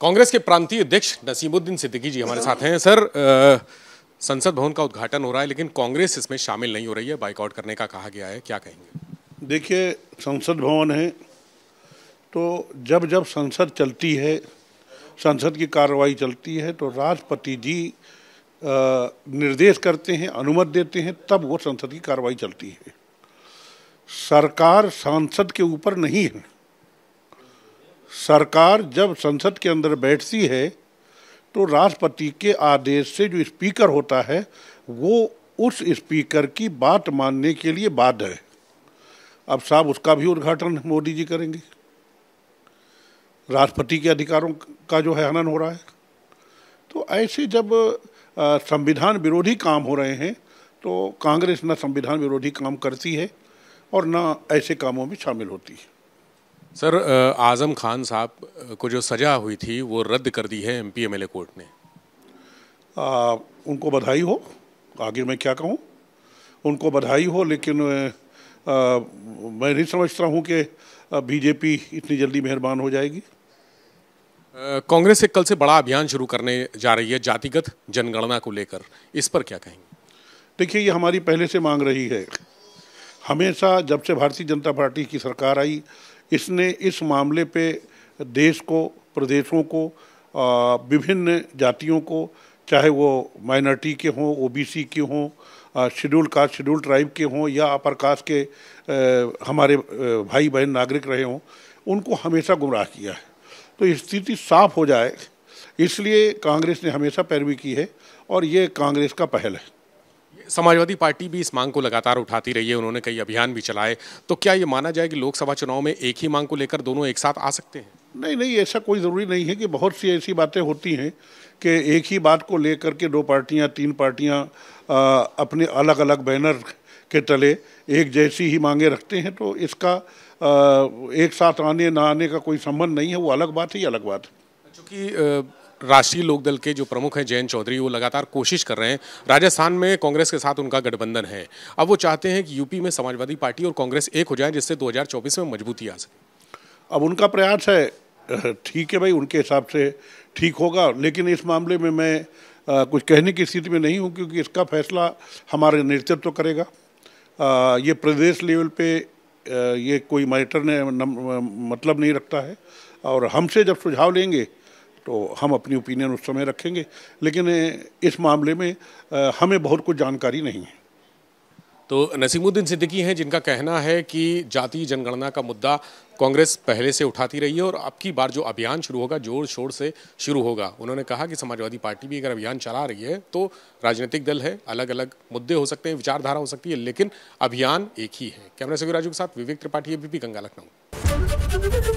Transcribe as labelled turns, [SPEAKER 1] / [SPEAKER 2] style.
[SPEAKER 1] कांग्रेस के प्रांतीय अध्यक्ष नसीमुद्दीन सिद्दीकी जी हमारे साथ हैं सर संसद भवन का उद्घाटन हो रहा है लेकिन कांग्रेस इसमें शामिल नहीं हो रही है बाइकआउट करने का कहा गया है क्या कहेंगे
[SPEAKER 2] देखिए संसद भवन है तो जब जब संसद चलती है संसद की कार्रवाई चलती है तो राष्ट्रपति जी निर्देश करते हैं अनुमति देते हैं तब वो संसद की कार्रवाई चलती है सरकार सांसद के ऊपर नहीं है सरकार जब संसद के अंदर बैठती है तो राष्ट्रपति के आदेश से जो स्पीकर होता है वो उस स्पीकर की बात मानने के लिए बाध्य है अब साहब उसका भी उद्घाटन मोदी जी करेंगे राष्ट्रपति के अधिकारों का जो है हनन हो रहा है तो ऐसे जब संविधान विरोधी काम हो रहे हैं तो कांग्रेस ना संविधान विरोधी काम करती है और ना ऐसे कामों में शामिल होती है
[SPEAKER 1] सर आज़म खान साहब को जो सज़ा हुई थी वो रद्द कर दी है M P M L A court ने
[SPEAKER 2] आ, उनको बधाई हो आगे मैं क्या कहूँ उनको बधाई हो लेकिन आ, मैं नहीं समझता हूँ कि बीजेपी इतनी जल्दी मेहरबान हो जाएगी
[SPEAKER 1] कांग्रेस एक कल से बड़ा अभियान शुरू करने जा रही है जातिगत जनगणना को लेकर इस पर क्या कहेंगे
[SPEAKER 2] देखिए ये हमारी पहले से मांग रही है हमेशा जब से भारतीय जनता पार्टी की सरकार आई इसने इस मामले पे देश को प्रदेशों को विभिन्न जातियों को चाहे वो माइनॉरिटी के हों ओबीसी के हों शेड्यूल कास्ट शेड्यूल ट्राइब के हों या अपर कास्ट के आ, हमारे भाई बहन नागरिक रहे हों उनको हमेशा गुमराह किया है तो स्थिति साफ हो जाए इसलिए कांग्रेस ने हमेशा पैरवी की है और ये कांग्रेस का पहल है
[SPEAKER 1] समाजवादी पार्टी भी इस मांग को लगातार उठाती रही है उन्होंने कई अभियान भी चलाए तो क्या ये माना जाए कि लोकसभा चुनाव में एक ही मांग को लेकर दोनों एक साथ आ सकते हैं
[SPEAKER 2] नहीं नहीं ऐसा कोई ज़रूरी नहीं है कि बहुत सी ऐसी बातें होती हैं कि एक ही बात को लेकर के दो पार्टियां तीन पार्टियां अपने अलग अलग बैनर के तले एक जैसी ही मांगे रखते हैं तो इसका आ, एक साथ आने ना आने का कोई संबंध नहीं है वो अलग बात ही अलग बात है
[SPEAKER 1] चूँकि राष्ट्रीय लोकदल के जो प्रमुख हैं जयंत चौधरी वो लगातार कोशिश कर रहे हैं राजस्थान में कांग्रेस के साथ उनका गठबंधन है अब वो चाहते हैं कि यूपी में समाजवादी पार्टी और कांग्रेस एक हो जाए जिससे 2024 में मजबूती आ सके अब उनका प्रयास है ठीक है भाई उनके हिसाब
[SPEAKER 2] से ठीक होगा लेकिन इस मामले में मैं आ, कुछ कहने की स्थिति में नहीं हूँ क्योंकि इसका फैसला हमारे नेतृत्व तो करेगा आ, ये प्रदेश लेवल पे आ, ये कोई मैटर ने मतलब नहीं रखता है और हमसे जब सुझाव लेंगे तो हम अपनी ओपिनियन उस समय रखेंगे लेकिन इस मामले में हमें
[SPEAKER 1] बहुत कुछ जानकारी नहीं है तो नसीमुद्दीन सिद्दीकी हैं जिनका कहना है कि जाति जनगणना का मुद्दा कांग्रेस पहले से उठाती रही है और अब की बार जो अभियान शुरू होगा जोर शोर से शुरू होगा उन्होंने कहा कि समाजवादी पार्टी भी अगर अभियान चला रही है तो राजनीतिक दल है अलग अलग मुद्दे हो सकते हैं विचारधारा हो सकती है लेकिन अभियान एक ही है कैमरा सभी राजू के साथ विवेक त्रिपाठी एबीपी गंगा लखनऊ